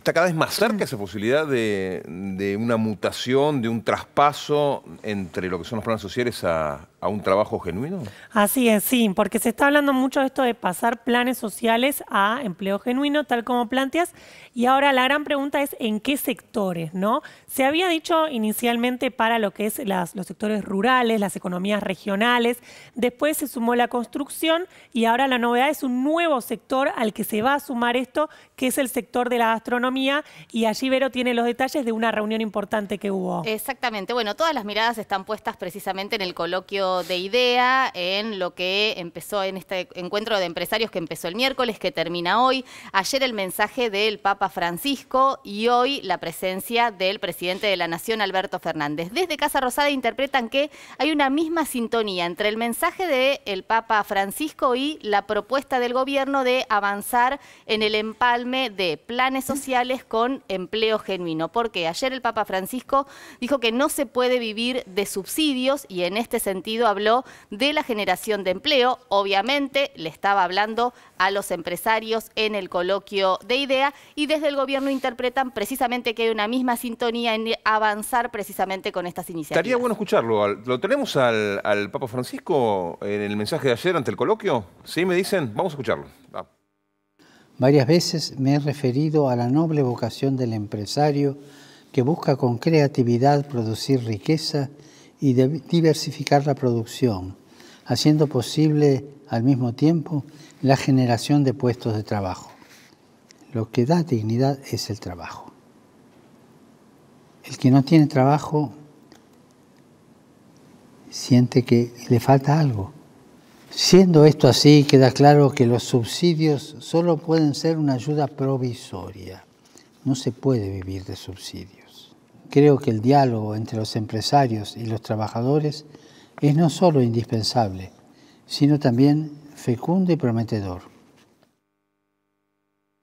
está cada vez más cerca esa posibilidad de, una mutación, de un traspaso entre lo que son los planes sociales a, un trabajo genuino? Así es, sí, porque se está hablando mucho de esto de pasar planes sociales a empleo genuino, tal como planteas, y ahora la gran pregunta es en qué sectores, ¿no? Se había dicho inicialmente para lo que es los sectores rurales, las economías regionales, después se sumó la construcción y ahora la novedad es un nuevo sector al que se va a sumar esto, que es el sector de la gastronomía y allí Vero tiene los detalles de una reunión importante que hubo. Exactamente, bueno, todas las miradas están puestas precisamente en el coloquio de idea, en lo que empezó en este encuentro de empresarios que empezó el miércoles, que termina hoy, ayer el mensaje del Papa Francisco y hoy la presencia del presidente de la Nación, Alberto Fernández. Desde Casa Rosada interpretan que hay una misma sintonía entre el mensaje del el Papa Francisco y la propuesta del gobierno de avanzar en el empalme de planes sociales, con empleo genuino. Porque ayer el Papa Francisco dijo que no se puede vivir de subsidios y en este sentido habló de la generación de empleo. Obviamente le estaba hablando a los empresarios en el coloquio de idea y desde el gobierno interpretan precisamente que hay una misma sintonía en avanzar precisamente con estas iniciativas. Estaría bueno escucharlo. ¿Lo tenemos al, Papa Francisco en el mensaje de ayer ante el coloquio? Sí, me dicen. Vamos a escucharlo. Varias veces me he referido a la noble vocación del empresario que busca con creatividad producir riqueza y diversificar la producción, haciendo posible al mismo tiempo la generación de puestos de trabajo. Lo que da dignidad es el trabajo. El que no tiene trabajo siente que le falta algo Siendo esto así, queda claro que los subsidios solo pueden ser una ayuda provisoria. No se puede vivir de subsidios. Creo que el diálogo entre los empresarios y los trabajadores es no solo indispensable, sino también fecundo y prometedor.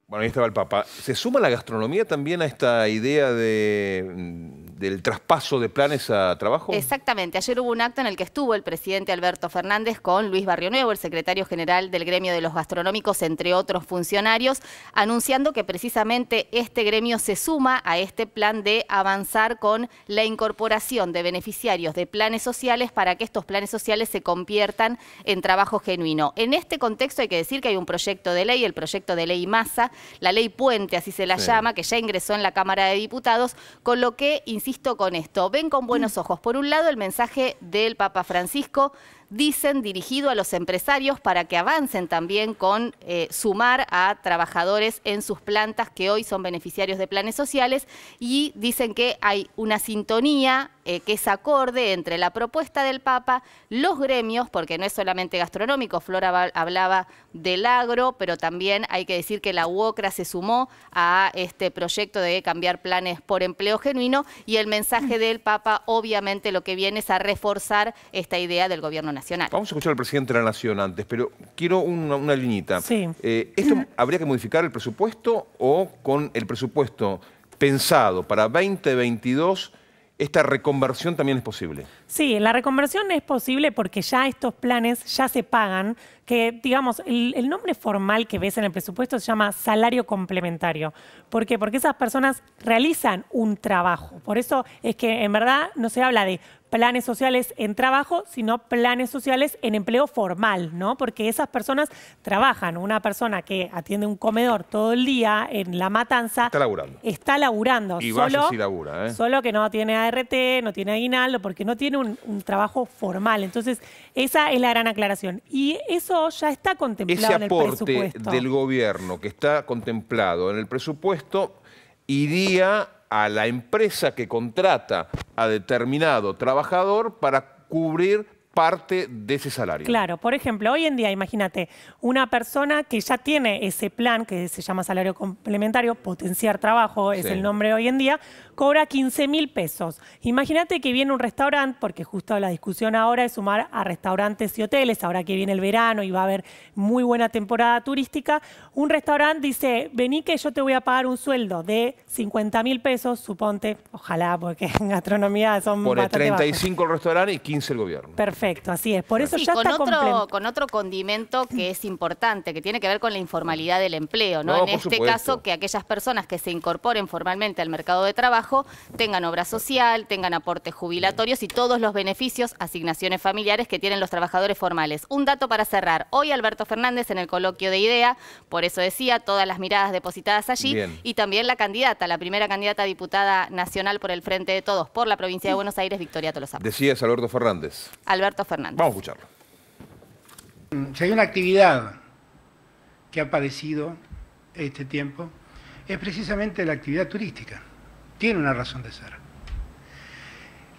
Bueno, ahí estaba el Papa. ¿Se suma la gastronomía también a esta idea de, del traspaso de planes a trabajo? Exactamente. Ayer hubo un acto en el que estuvo el presidente Alberto Fernández con Luis Barrio Nuevo, el secretario general del gremio de los gastronómicos, entre otros funcionarios, anunciando que precisamente este gremio se suma a este plan de avanzar con la incorporación de beneficiarios de planes sociales para que estos planes sociales se conviertan en trabajo genuino. En este contexto hay que decir que hay un proyecto de ley, el proyecto de ley Masa, la ley Puente, así se la llama, que ya ingresó en la Cámara de Diputados, con lo que, insisto con esto, ven con buenos mm. ojos, por un lado, el mensaje del Papa Francisco dicen dirigido a los empresarios para que avancen también con eh, sumar a trabajadores en sus plantas que hoy son beneficiarios de planes sociales y dicen que hay una sintonía eh, que es acorde entre la propuesta del Papa, los gremios, porque no es solamente gastronómico, Flora hablaba del agro, pero también hay que decir que la UOCRA se sumó a este proyecto de cambiar planes por empleo genuino y el mensaje del Papa obviamente lo que viene es a reforzar esta idea del gobierno nacional. Vamos a escuchar al presidente de la Nación antes, pero quiero una, una liñita. Eh, ¿Esto habría que modificar el presupuesto o con el presupuesto pensado para 2022 ¿Esta reconversión también es posible? Sí, la reconversión es posible porque ya estos planes ya se pagan, que digamos, el, el, nombre formal que ves en el presupuesto se llama salario complementario. ¿Por qué? Porque esas personas realizan un trabajo. Por eso es que en verdad no se habla de planes sociales en trabajo, sino planes sociales en empleo formal, ¿no? Porque esas personas trabajan. Una persona que atiende un comedor todo el día en la matanza. Está laburando. Está laburando. Y solo, vaya si labura, ¿eh? Solo que no tiene ART, no tiene aguinaldo, porque no tiene un, trabajo formal. Entonces, esa es la gran aclaración. Y eso ya está contemplado en el presupuesto. aporte del gobierno que está contemplado en el presupuesto iría a la empresa que contrata a determinado trabajador para cubrir parte de ese salario. Claro, por ejemplo, hoy en día, imagínate, una persona que ya tiene ese plan que se llama salario complementario, potenciar trabajo es el nombre hoy en día, cobra 15 mil pesos. Imagínate que viene un restaurante, porque justo la discusión ahora es sumar a restaurantes y hoteles, ahora que viene el verano y va a haber muy buena temporada turística, un restaurante dice, vení que yo te voy a pagar un sueldo de 50 mil pesos, suponte, ojalá, porque en gastronomía son... Por 35 el restaurante y 15 el gobierno. Perfecto. Perfecto, así es. Por eso ya con otro, con otro condimento que es importante, que tiene que ver con la informalidad del empleo, ¿no? en este caso, que aquellas personas que se incorporen formalmente al mercado de trabajo tengan obra social, tengan aportes jubilatorios y todos los beneficios, asignaciones familiares que tienen los trabajadores formales. Un dato para cerrar. Hoy Alberto Fernández en el coloquio de IDEA, por eso decía, todas las miradas depositadas allí, y también la candidata, la primera candidata diputada nacional por el Frente de Todos, por la provincia de Buenos Aires, Victoria Tolosa. Decías Alberto Fernández. Alberto Fernández. Vamos a escucharlo. Si hay una actividad que ha padecido este tiempo, es precisamente la actividad turística. Tiene una razón de ser.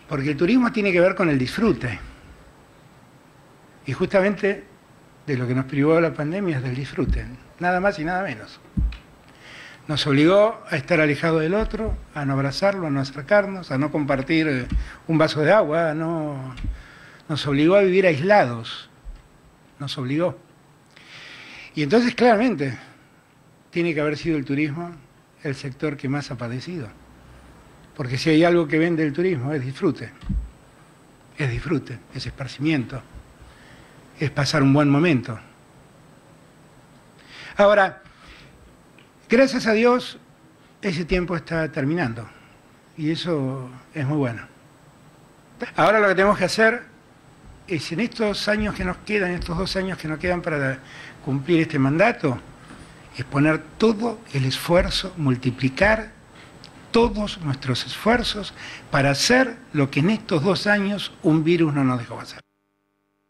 Porque el turismo tiene que ver con el disfrute. Y justamente de lo que nos privó la pandemia es del disfrute, nada más y nada menos. Nos obligó a estar alejado del otro, a no abrazarlo, a no acercarnos, a no compartir eh, un vaso de agua, a no nos obligó a vivir aislados, nos obligó. Y entonces claramente tiene que haber sido el turismo el sector que más ha padecido, porque si hay algo que vende el turismo es disfrute, es disfrute, es esparcimiento, es pasar un buen momento. Ahora, gracias a Dios, ese tiempo está terminando y eso es muy bueno. Ahora lo que tenemos que hacer es en estos años que nos quedan, estos dos años que nos quedan para cumplir este mandato, es poner todo el esfuerzo, multiplicar todos nuestros esfuerzos para hacer lo que en estos dos años un virus no nos dejó hacer.